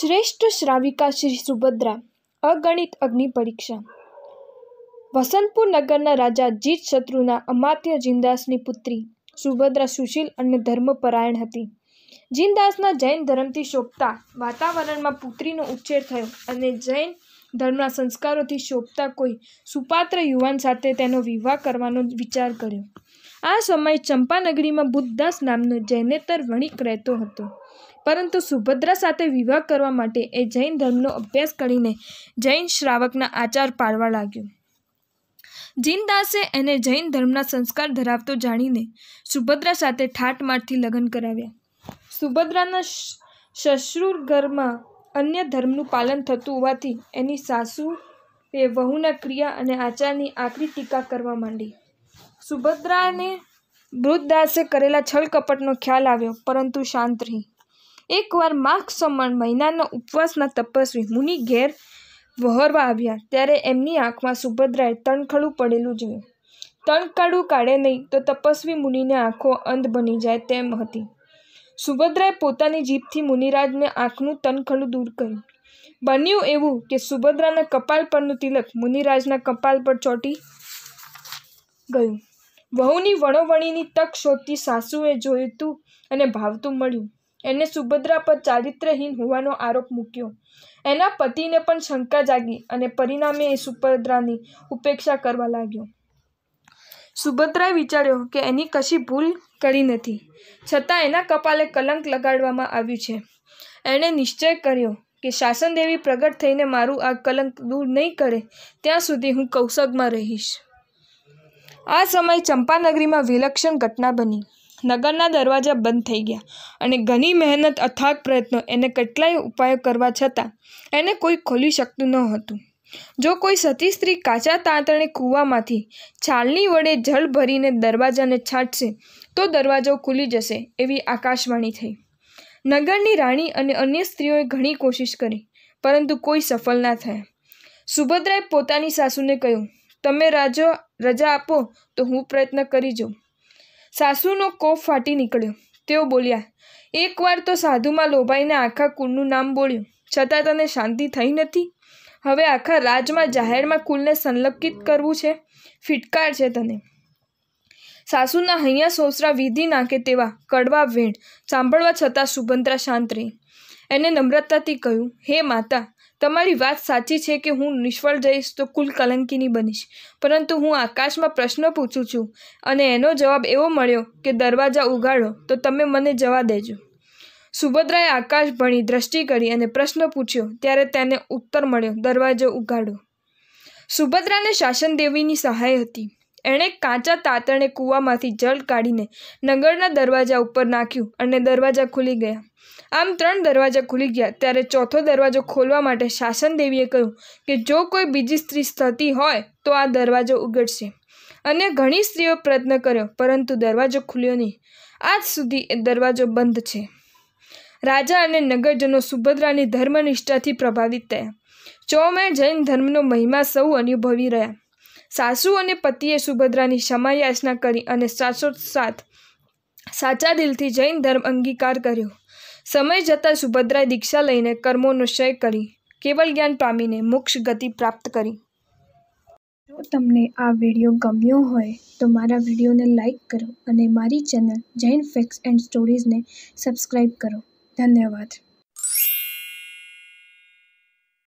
શ્રેષ્ઠ શ્રાવિકા શ્રી સુભદ્રા અગણિત અગ્નિ પરીક્ષા વસંતપુર નગરના રાજા જીત શત્રુના અમાત્ય જીનદાસની પુત્રી સુભદ્રા સુશીલ અને ધર્મપરાયણ હતી જીનદાસના જૈન ધર્મથી શોભતા વાતાવરણમાં પુત્રીનો ઉછેર થયો અને જૈન ધર્મના સંસ્કારોથી શોભતા કોઈ સુપાત્ર યુવાન સાથે તેનો વિવાહ કરવાનો વિચાર કર્યો આ સમયે ચંપાનગરીમાં બુદ્ધદાસ નામનો જૈનેતર વણિક રહેતો હતો પરંતુ સુભદ્રા સાથે વિવાહ કરવા માટે એ જૈન ધર્મનો અભ્યાસ કરીને જૈન શ્રાવકના આચાર પાળવા લાગ્યો જીનદાસે એને જૈન ધર્મના સંસ્કાર ધરાવતો જાણીને સુભદ્રા સાથે મારથી લગ્ન કરાવ્યા સુભદ્રાના શશ્રુર ઘરમાં અન્ય ધર્મનું પાલન થતું હોવાથી એની સાસુ એ વહુના ક્રિયા અને આચારની આકરી ટીકા કરવા માંડી સુભદ્રાને બૃદ્ધદાસે કરેલા છળ કપટનો ખ્યાલ આવ્યો પરંતુ શાંત રહી એકવાર માઘ સમાન મહિનાના ઉપવાસના તપસ્વી મુનિ ઘેર વહરવા આવ્યા ત્યારે એમની આંખમાં સુભદ્રાએ તણખડું પડેલું જોયું તણકાળું કાઢે નહીં તો તપસ્વી મુનિને આંખો અંધ બની જાય તેમ હતી સુભદ્રાએ પોતાની જીભથી મુનિરાજને આંખનું તણખડું દૂર કર્યું બન્યું એવું કે સુભદ્રાના કપાલ પરનું તિલક મુનિરાજના કપાલ પર ચોંટી ગયું વહુની વણોવણીની તક શોધતી સાસુએ જોયું જોઈતું અને ભાવતું મળ્યું એને સુભદ્રા પર ચારિત્રહીન હોવાનો આરોપ મૂક્યો એના પતિને પણ શંકા જાગી અને પરિણામે એ સુભદ્રાની ઉપેક્ષા કરવા લાગ્યો સુભદ્રાએ વિચાર્યો કે એની કશી ભૂલ કરી નથી છતાં એના કપાલે કલંક લગાડવામાં આવ્યું છે એણે નિશ્ચય કર્યો કે શાસન દેવી પ્રગટ થઈને મારું આ કલંક દૂર નહીં કરે ત્યાં સુધી હું કૌશગમાં રહીશ આ સમય ચંપાનગરીમાં વિલક્ષણ ઘટના બની નગરના દરવાજા બંધ થઈ ગયા અને ઘણી મહેનત અથાગ પ્રયત્નો એને કેટલાય ઉપાયો કરવા છતાં એને કોઈ ખોલી શકતું ન હતું જો કોઈ સતી સ્ત્રી કાચા તાંતણે કૂવામાંથી છાલની વડે જળ ભરીને દરવાજાને છાંટશે તો દરવાજો ખુલી જશે એવી આકાશવાણી થઈ નગરની રાણી અને અન્ય સ્ત્રીઓએ ઘણી કોશિશ કરી પરંતુ કોઈ સફળ ના થયા સુભદ્રાએ પોતાની સાસુને કહ્યું તમે રાજો રજા આપો તો હું પ્રયત્ન કરી જોઉં સાસુનો કોફ ફાટી નીકળ્યો તેઓ બોલ્યા એકવાર તો સાધુમાં લોભાઈને આખા કુળનું નામ બોલ્યું છતાં તને શાંતિ થઈ નથી હવે આખા રાજમાં જાહેરમાં કુલને સંલક્ષિત કરવું છે ફિટકાર છે તને સાસુના હૈયા સોસરા વિધિ નાખે તેવા કડવા વેણ સાંભળવા છતાં સુભદ્રા શાંત રહી એને નમ્રતાથી કહ્યું હે માતા તમારી વાત સાચી છે કે હું નિષ્ફળ જઈશ તો કુલ કલંકીની બનીશ પરંતુ હું આકાશમાં પ્રશ્ન પૂછું છું અને એનો જવાબ એવો મળ્યો કે દરવાજા ઉગાડો તો તમે મને જવા દેજો સુભદ્રાએ આકાશ ભણી દ્રષ્ટિ કરી અને પ્રશ્ન પૂછ્યો ત્યારે તેને ઉત્તર મળ્યો દરવાજો ઉગાડો સુભદ્રાને શાસન દેવીની સહાય હતી એણે કાચા તાતણે કૂવામાંથી જળ કાઢીને નગરના દરવાજા ઉપર નાખ્યું અને દરવાજા ખુલી ગયા આમ ત્રણ દરવાજા ખુલી ગયા ત્યારે ચોથો દરવાજો ખોલવા માટે શાસનદેવીએ કહ્યું કે જો કોઈ બીજી સ્ત્રી થતી હોય તો આ દરવાજો ઉગડશે અને ઘણી સ્ત્રીઓ પ્રયત્ન કર્યો પરંતુ દરવાજો ખુલ્યો નહીં આજ સુધી એ દરવાજો બંધ છે રાજા અને નગરજનો સુભદ્રાની ધર્મનિષ્ઠાથી પ્રભાવિત થયા ચોમેર જૈન ધર્મનો મહિમા સૌ અનુભવી રહ્યા સાસુ અને પતિએ સુભદ્રાની ક્ષમાયાચના કરી અને સાથ સાચા દિલથી જૈન ધર્મ અંગીકાર કર્યો સમય જતાં સુભદ્રાએ દીક્ષા લઈને કર્મોનો ક્ષય કરી કેવલ જ્ઞાન પામીને મોક્ષ ગતિ પ્રાપ્ત કરી જો તમને આ વિડીયો ગમ્યો હોય તો મારા વિડીયોને લાઈક કરો અને મારી ચેનલ જૈન ફેક્સ એન્ડ સ્ટોરીઝને સબસ્ક્રાઈબ કરો ધન્યવાદ